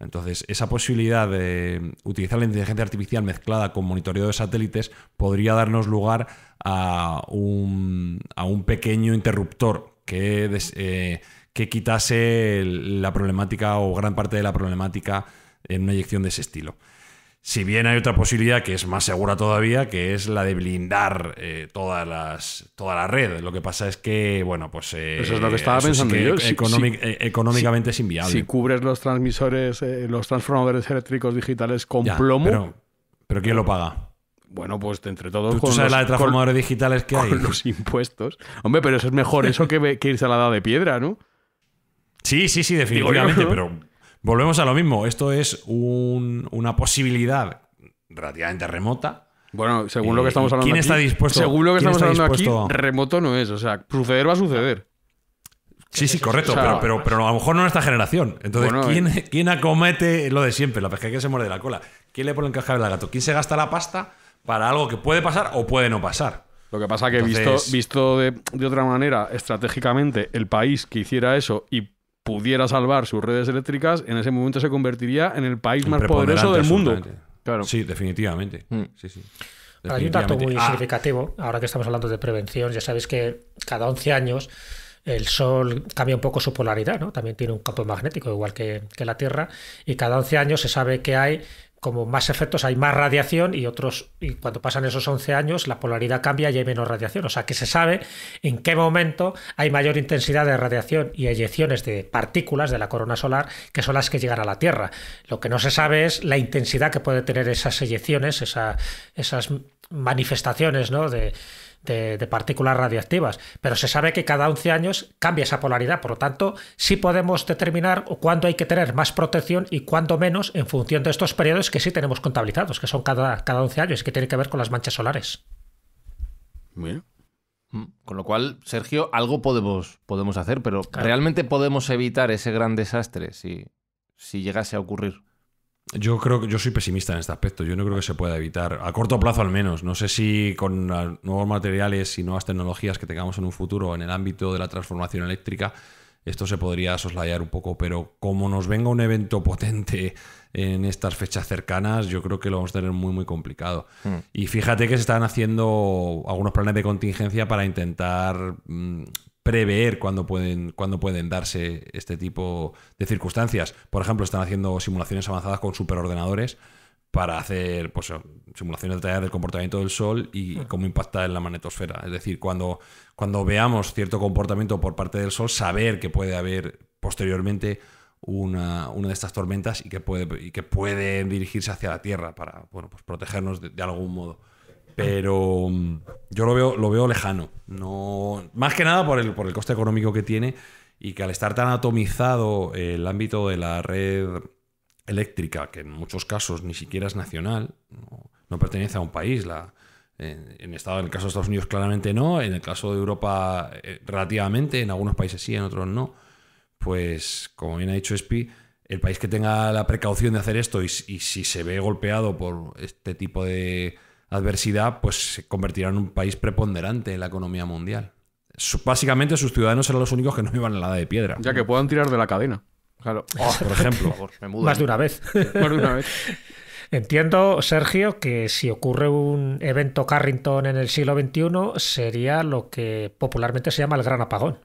Entonces, esa posibilidad de utilizar la inteligencia artificial mezclada con monitoreo de satélites podría darnos lugar a un, a un pequeño interruptor que eh, que quitase la problemática o gran parte de la problemática en una eyección de ese estilo. Si bien hay otra posibilidad que es más segura todavía, que es la de blindar eh, todas las, toda la red. Lo que pasa es que, bueno, pues. Eh, eso es lo que estaba pensando económicamente es inviable. Si cubres los transmisores, eh, los transformadores eléctricos digitales con plomo. Pero, ¿quién lo paga? Bueno, pues entre todos. con la de transformadores digitales que hay? Con los impuestos. Hombre, pero eso es mejor eso que, que irse a la edad de piedra, ¿no? Sí, sí, sí, definitivamente, pero volvemos a lo mismo. Esto es una posibilidad relativamente remota. Bueno, según lo que eh, estamos hablando ¿Quién está dispuesto? Según lo que estamos hablando aquí, remoto no es. O sea, suceder va a suceder. Sí, sí, correcto, pero, pero, a lo mejor no en esta generación. Entonces, eh. ¿quién, acomete lo de siempre? La pesca que se muerde la cola. ¿Quién le pone el caja al gato? ¿Quién se gasta la pasta para algo que puede pasar o puede no pasar? Lo que pasa que visto, visto de otra manera, estratégicamente, el país que hiciera eso y pudiera salvar sus redes eléctricas, en ese momento se convertiría en el país más poderoso del mundo. Claro. Sí, definitivamente. Mm. Hay un dato muy ah. significativo, ahora que estamos hablando de prevención, ya sabéis que cada 11 años el Sol cambia un poco su polaridad, ¿no? También tiene un campo magnético, igual que, que la Tierra, y cada 11 años se sabe que hay como más efectos hay más radiación y otros, y cuando pasan esos 11 años la polaridad cambia y hay menos radiación. O sea que se sabe en qué momento hay mayor intensidad de radiación y eyecciones de partículas de la corona solar que son las que llegan a la Tierra. Lo que no se sabe es la intensidad que puede tener esas eyecciones, esas manifestaciones ¿no? de, de, partículas radiactivas, Pero se sabe que cada 11 años cambia esa polaridad, por lo tanto, sí podemos determinar cuándo hay que tener más protección y cuándo menos en función de estos periodos que sí tenemos contabilizados, que son cada, cada 11 años y que tienen que ver con las manchas solares. Mm, con lo cual, Sergio, algo podemos, podemos hacer, pero ¿realmente podemos evitar ese gran desastre si llegase a ocurrir? Yo creo que yo soy pesimista en este aspecto. Yo no creo que se pueda evitar, a corto plazo al menos. No sé si con nuevos materiales y nuevas tecnologías que tengamos en un futuro en el ámbito de la transformación eléctrica, esto se podría soslayar un poco, pero como nos venga un evento potente en estas fechas cercanas, yo creo que lo vamos a tener muy, muy complicado. Hmm. Y fíjate que se están haciendo algunos planes de contingencia para intentar mm, prever cuándo pueden, pueden darse este tipo de circunstancias. Por ejemplo, están haciendo simulaciones avanzadas con superordenadores para hacer pues, simulaciones detalladas del comportamiento del Sol y, hmm. cómo impacta en la magnetosfera. Es decir, cuando, cuando veamos cierto comportamiento por parte del Sol, saber que puede haber posteriormente una, una, de estas tormentas y que, puede, y que pueden dirigirse hacia la Tierra para bueno, pues protegernos de algún modo. Pero mm, yo lo veo, lo veo lejano. No, más que nada por el, por el coste económico que tiene y que al estar tan atomizado el ámbito de la red eléctrica, que en muchos casos ni siquiera es nacional, no, pertenece a un país, la, en, estado, en el caso de Estados Unidos claramente no, en el caso de Europa eh, relativamente, en algunos países sí, en otros no, pues como bien ha dicho Espi, el país que tenga la precaución de hacer esto y si se ve golpeado por este tipo de adversidad, pues se convertirá en un país preponderante en la economía mundial. Básicamente sus ciudadanos eran los únicos que no iban a la de piedra. Ya que puedan tirar de la cadena. Claro. por oh, ejemplo. Más de una vez. Más de una vez. Entiendo, Sergio, que si ocurre un evento Carrington en el siglo XXI, sería lo que popularmente se llama el gran apagón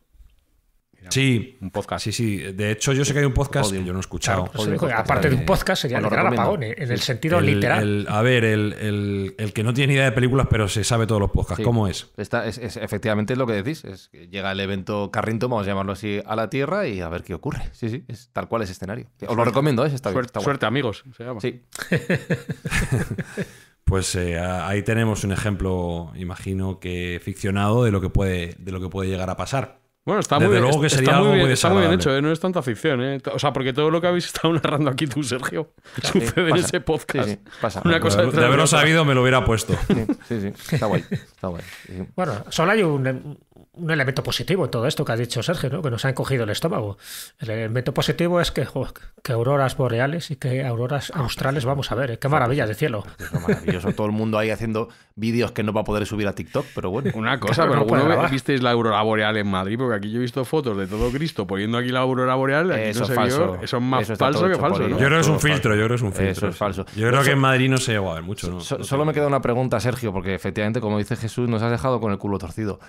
sí. Un podcast. Sí, sí. De hecho, yo sé que hay un podcast yo no he escuchado. Pues, aparte de un podcast, sería el gran apagón, ¿eh? en el sentido literal. a ver, el, que no tiene idea de películas, pero se sabe todos los podcasts. ¿Cómo es? Esta es, efectivamente es lo que decís. Es llega el evento Carrington, vamos a llamarlo así, a la Tierra y a ver qué ocurre. Sí, sí. Es tal cual es escenario. Os lo recomiendo, ¿eh? es Está suerte, amigos. Pues eh, ahí tenemos un ejemplo, imagino que ficcionado, de lo que puede, de lo que puede llegar a pasar. Bueno, está Desde muy, luego que sería está algo muy bien, muy está muy bien hecho, ¿eh? no es tanta ficción. ¿eh? O sea, porque todo lo que habéis estado narrando aquí tú, Sergio, sucede en ese podcast. Sí, pasa. Una cosa de, de haberlo sabido me lo hubiera puesto. Sí, sí, está guay. Está guay bueno, solo hay un, un elemento positivo en todo esto que ha dicho Sergio, que nos han encogido el estómago. El elemento positivo es que, que auroras boreales y que auroras ah, australes vamos a ver. ¿eh? Qué maravilla de cielo. Es maravilloso. Todo el mundo ahí haciendo vídeos que no va a poder subir a TikTok, pero bueno. Una cosa, pero no visteis la aurora boreal en Madrid? Porque aquí yo he visto fotos de todo Cristo poniendo aquí la aurora boreal. eso es falso. Eso es más falso que falso. Yo creo es un filtro, yo creo que es un filtro. Eso es falso. Yo creo que en Madrid no se va a ver mucho. solo me queda una pregunta, Sergio, porque efectivamente, como dice Jesús, nos has dejado con el culo torcido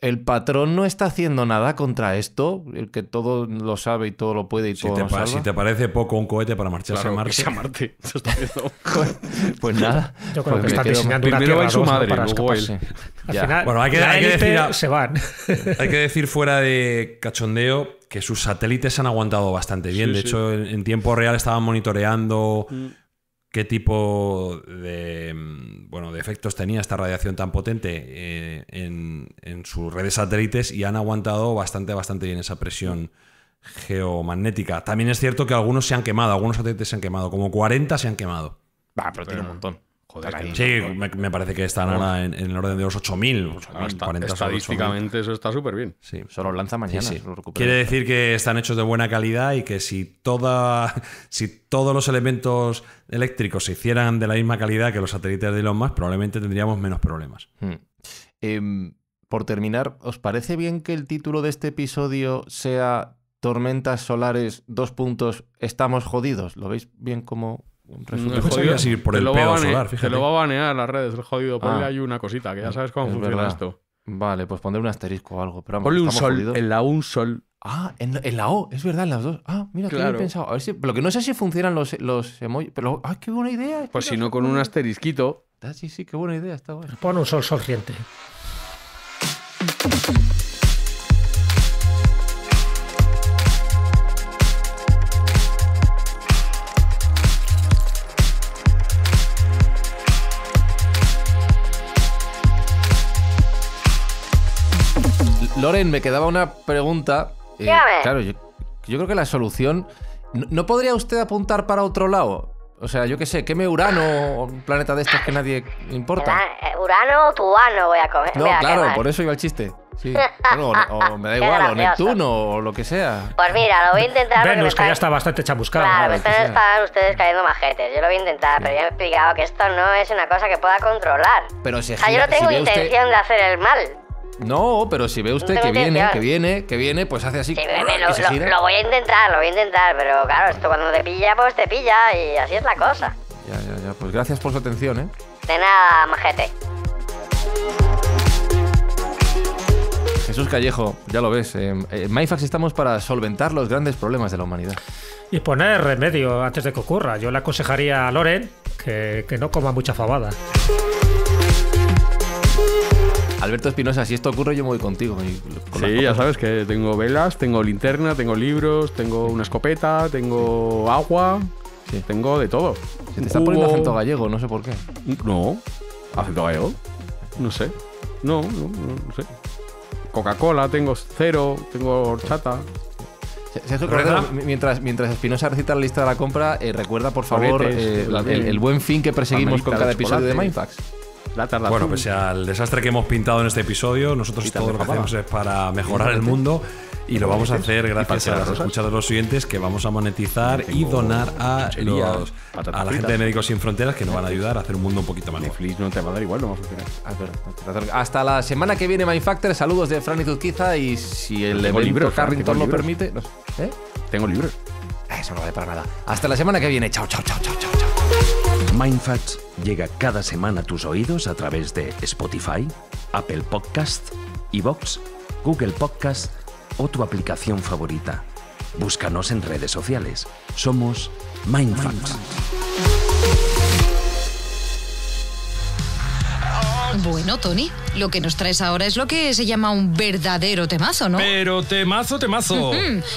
el patrón no está haciendo nada contra esto, el que todo lo sabe y todo lo puede y todo lo Si te parece poco un cohete para marcharse a Marte. pues, nada. Yo creo que está diseñando una Primero su madre, para luego él. Al Final, bueno, hay que, decir, se van. hay que decir fuera de cachondeo que sus satélites han aguantado bastante bien. de hecho, en, tiempo real estaban monitoreando mm qué tipo de, mm, bueno, de efectos tenía esta radiación tan potente eh, en, sus redes satélites y han aguantado bastante, bastante bien esa presión geomagnética. También es cierto que algunos se han quemado, algunos satélites se han quemado, como 40 se han quemado. Va, pero tiene un montón. Joder, sí, me, parece que están ahora en, el orden de los 8.000. Estadísticamente eso está súper bien. Sí. Solo lanza mañana. Quiere decir que están hechos de buena calidad y que si, toda, si todos los elementos eléctricos se hicieran de la misma calidad que los satélites de Elon Musk, probablemente tendríamos menos problemas. Hmm. Em, por terminar, ¿os parece bien que el título de este episodio sea Tormentas solares, dos puntos, estamos jodidos? ¿Lo veis bien como Resulta por el Te lo va a banear las redes, el jodido. Ponle ah, ahí una cosita, que ya sabes cómo funciona esto. Vale, pues pondré un asterisco o algo. Ponle un sol, en la un sol. Ah, en, la O, es verdad, en las dos. Ah, mira, claro. qué he pensado. A ver si, lo que no sé si funcionan los, los emojis, pero ¡ay, ah, qué buena idea! Pues si no, con un asterisquito. Ah, sí, sí, qué buena idea, está bueno. Pon un sol sorciente. Loren, me quedaba una pregunta. Eh, claro, yo, creo que la solución. ¿no, podría usted apuntar para otro lado? O sea, yo qué sé, queme Urano o un planeta de estos que nadie importa. Eh, Urano o Tubano voy a comer. No, claro, por eso iba el chiste. Sí. o, me da igual, o Neptuno o lo que sea. Pues mira, lo voy a intentar. Venus, es que ya está bastante chamuscado. Claro, están, ustedes cayendo majetes. Yo lo voy a intentar, pero ya he explicado que esto no es una cosa que pueda controlar. Pero si o sea, yo no tengo intención de hacer el mal. No, pero si ve usted que viene, que viene, que viene, pues hace así. lo, voy a intentar, lo voy a intentar, pero claro, esto cuando te pilla, pues te pilla y así es la cosa. Ya, ya, ya. Pues gracias por su atención, ¿eh? De nada, majete. Jesús Callejo, ya lo ves, em, eh, en MyFax estamos para solventar los grandes problemas de la humanidad. Y poner remedio antes de que ocurra. Yo le aconsejaría a Loren que, que no coma mucha fabada. Alberto Espinosa, si esto ocurre, yo me voy contigo. sí, ya sabes que tengo velas, tengo linterna, tengo libros, tengo una escopeta, tengo agua, tengo de todo. Se te está poniendo acento gallego, no sé por qué. No, acento gallego. No sé. No, no, sé. Coca-Cola, tengo cero, tengo horchata. mientras, mientras Espinosa recita la lista de la compra, eh, recuerda por favor eh, el, buen fin que perseguimos con cada episodio de Mindfax bueno, pese al desastre que hemos pintado en este episodio, nosotros todo lo que hacemos es para mejorar el mundo y lo vamos a hacer gracias a las escuchas de los siguientes que vamos a monetizar y donar a, a la gente de Médicos Sin Fronteras que nos van a ayudar a hacer un mundo un poquito más Netflix no te va a dar igual, no va a funcionar ah, Hasta la semana que viene, Mindfactor. Saludos de Fran y y si el libro, Carrington lo permite... ¿Eh? Tengo libro. Eso no vale para nada. Hasta la semana que viene. Chao, chao, chao, chao, chao. Mindfacts llega cada semana a tus oídos a través de Spotify, Apple Podcasts, Evox, Google Podcasts o tu aplicación favorita. Búscanos en redes sociales. Somos Mindfacts. Bueno, Tony, lo que nos traes ahora es lo que se llama un verdadero temazo, ¿no? Pero temazo, temazo.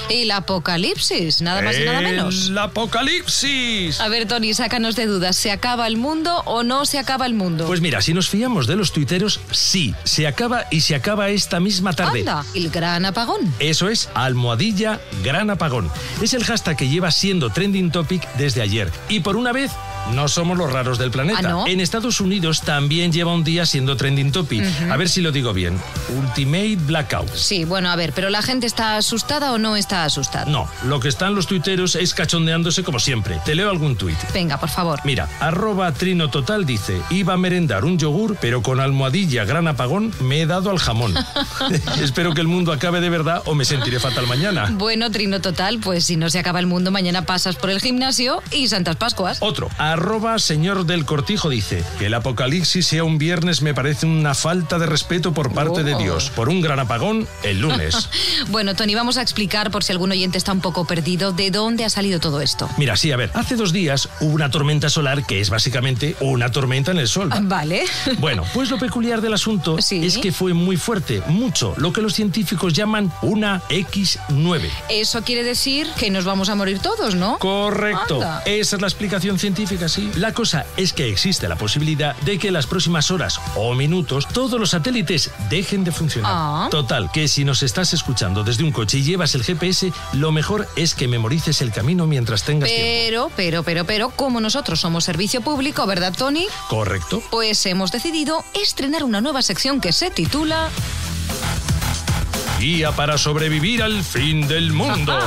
El apocalipsis, nada más y nada menos. El apocalipsis. A ver, Tony, sácanos de dudas. ¿Se acaba el mundo o no se acaba el mundo? Pues mira, si nos fiamos de los tuiteros, sí, se acaba y se acaba esta misma tarde. el gran apagón. Eso es, almohadilla gran apagón. Es el hashtag que lleva siendo trending topic desde ayer. Y por una vez, no somos los raros del planeta. Ah, en Estados Unidos también lleva un día siendo trending topic. A ver si lo digo bien. Ultimate Blackout. Sí, bueno, a ver, pero la gente está asustada o no está asustada. No, lo que están los tuiteros es cachondeándose como siempre. Te leo algún tuit. Venga, por favor. Mira, arroba Trino Total dice, iba a merendar un yogur, pero con almohadilla gran apagón me he dado al jamón. Espero que el mundo acabe de verdad o me sentiré fatal mañana. Bueno, Trino Total, pues si no se acaba el mundo, mañana pasas por el gimnasio y Santas Pascuas. Otro, arroba señor del cortijo dice, que el apocalipsis sea un viernes me parece una falta de respeto por parte de oh. Dios, por un gran apagón el lunes. bueno, Tony, vamos a explicar, por si algún oyente está un poco perdido, de dónde ha salido todo esto. Mira, sí, a ver, hace dos días hubo una tormenta solar que es básicamente una tormenta en el sol. Ah, vale. bueno, pues lo peculiar del asunto es que fue muy fuerte, mucho, lo que los científicos llaman una X9. Eso quiere decir que nos vamos a morir todos, ¿no? Correcto. Esa es la explicación científica, sí. La cosa es que existe la posibilidad de que las próximas horas o minutos, todos los satélites dejen de funcionar. Ah. Total, que si nos estás escuchando desde un coche y llevas el GPS, lo mejor es que memorices el camino mientras tengas pero, Pero, pero, pero, como nosotros somos servicio público, ¿verdad, Tony? Correcto. Pues hemos decidido estrenar una nueva sección que se titula Guía para sobrevivir al fin del mundo.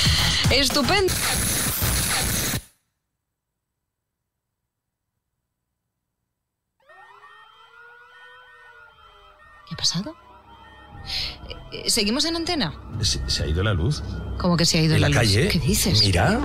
Estupendo. pasado? Eh, ¿Seguimos en antena? Se, ha ido la luz. ¿Cómo que se ha ido la, luz? calle? ¿Qué dices? Mira.